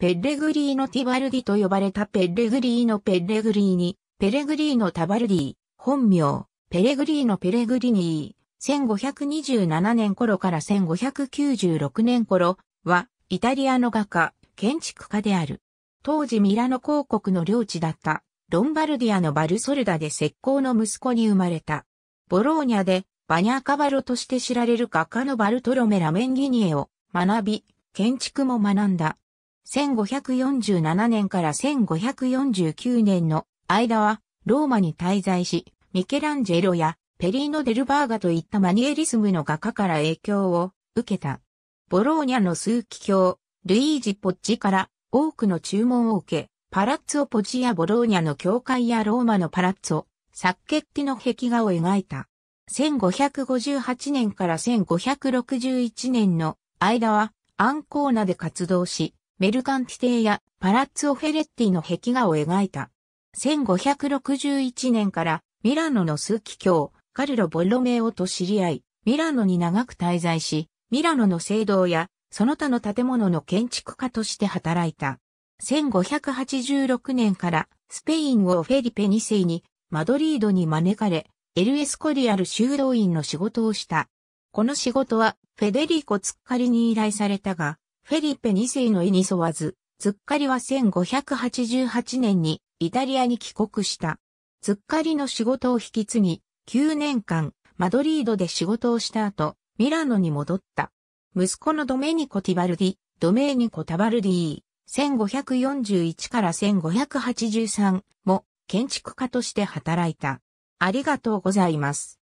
ペッレグリーノ・ティバルディと呼ばれたペッレグリーノ・ペッレグリーニ、ペレグリーノ・タバルディ、本名、ペレグリーノ・ペレグリニー、1527年頃から1596年頃は、イタリアの画家、建築家である。当時ミラノ公国の領地だった、ロンバルディアのバルソルダで石膏の息子に生まれた。ボローニャで、バニャカバロとして知られる画家のバルトロメ・ラメンギニエを学び、建築も学んだ。1547年から1549年の間はローマに滞在し、ミケランジェロやペリーノ・デルバーガといったマニエリスムの画家から影響を受けた。ボローニャの数奇卿、ルイージ・ポッジから多くの注文を受け、パラッツォ・ポジやボローニャの教会やローマのパラッツォ、サッケッティの壁画を描いた。1558年から1561年の間はアンコーナで活動し、メルカンティ邸やパラッツォ・フェレッティの壁画を描いた。1561年からミラノの数奇教、カルロ・ボロメオと知り合い、ミラノに長く滞在し、ミラノの聖堂やその他の建物の建築家として働いた。1586年からスペインをフェリペ2世にマドリードに招かれ、エルエスコリアル修道院の仕事をした。この仕事はフェデリーコ・ツッカリに依頼されたが、フェリペ2世の意に沿わず、ツッカリは1588年にイタリアに帰国した。ツッカリの仕事を引き継ぎ、9年間、マドリードで仕事をした後、ミラノに戻った。息子のドメニコ・ティバルディ、ドメーニコ・タバルディ、1541から1583も建築家として働いた。ありがとうございます。